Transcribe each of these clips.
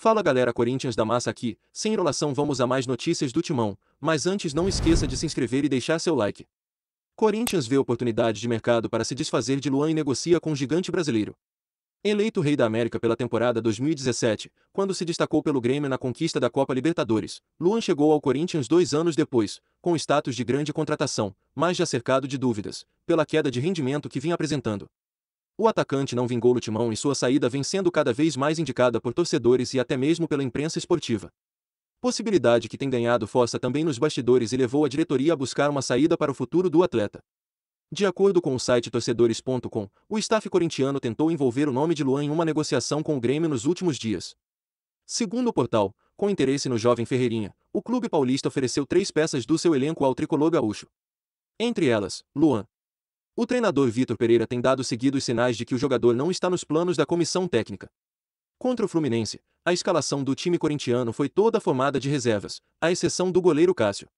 Fala galera Corinthians da massa aqui, sem enrolação vamos a mais notícias do Timão, mas antes não esqueça de se inscrever e deixar seu like. Corinthians vê oportunidade de mercado para se desfazer de Luan e negocia com o gigante brasileiro. Eleito Rei da América pela temporada 2017, quando se destacou pelo Grêmio na conquista da Copa Libertadores, Luan chegou ao Corinthians dois anos depois, com status de grande contratação, mas já cercado de dúvidas, pela queda de rendimento que vinha apresentando. O atacante não vingou o timão e sua saída vem sendo cada vez mais indicada por torcedores e até mesmo pela imprensa esportiva. Possibilidade que tem ganhado força também nos bastidores e levou a diretoria a buscar uma saída para o futuro do atleta. De acordo com o site torcedores.com, o staff corintiano tentou envolver o nome de Luan em uma negociação com o Grêmio nos últimos dias. Segundo o portal, com interesse no jovem Ferreirinha, o clube paulista ofereceu três peças do seu elenco ao tricolor gaúcho. Entre elas, Luan, o treinador Vitor Pereira tem dado seguidos sinais de que o jogador não está nos planos da comissão técnica. Contra o Fluminense, a escalação do time corintiano foi toda formada de reservas, à exceção do goleiro Cássio.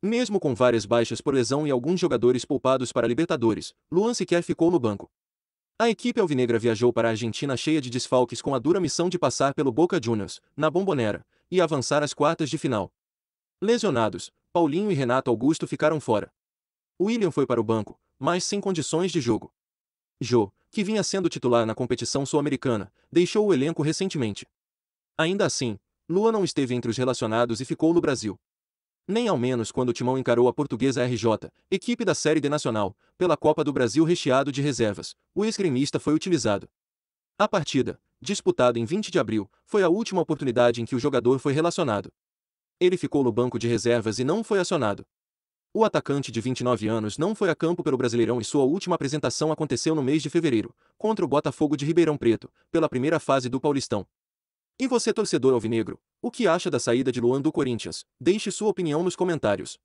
Mesmo com várias baixas por lesão e alguns jogadores poupados para Libertadores, Luan sequer ficou no banco. A equipe alvinegra viajou para a Argentina cheia de desfalques com a dura missão de passar pelo Boca Juniors, na Bombonera, e avançar às quartas de final. Lesionados, Paulinho e Renato Augusto ficaram fora. William foi para o banco, mas sem condições de jogo. Jo, que vinha sendo titular na competição sul-americana, deixou o elenco recentemente. Ainda assim, Lua não esteve entre os relacionados e ficou no Brasil. Nem ao menos quando o Timão encarou a portuguesa RJ, equipe da Série D Nacional, pela Copa do Brasil recheado de reservas, o esgrimista foi utilizado. A partida, disputada em 20 de abril, foi a última oportunidade em que o jogador foi relacionado. Ele ficou no banco de reservas e não foi acionado. O atacante de 29 anos não foi a campo pelo Brasileirão e sua última apresentação aconteceu no mês de fevereiro, contra o Botafogo de Ribeirão Preto, pela primeira fase do Paulistão. E você, torcedor alvinegro, o que acha da saída de Luan do Corinthians? Deixe sua opinião nos comentários.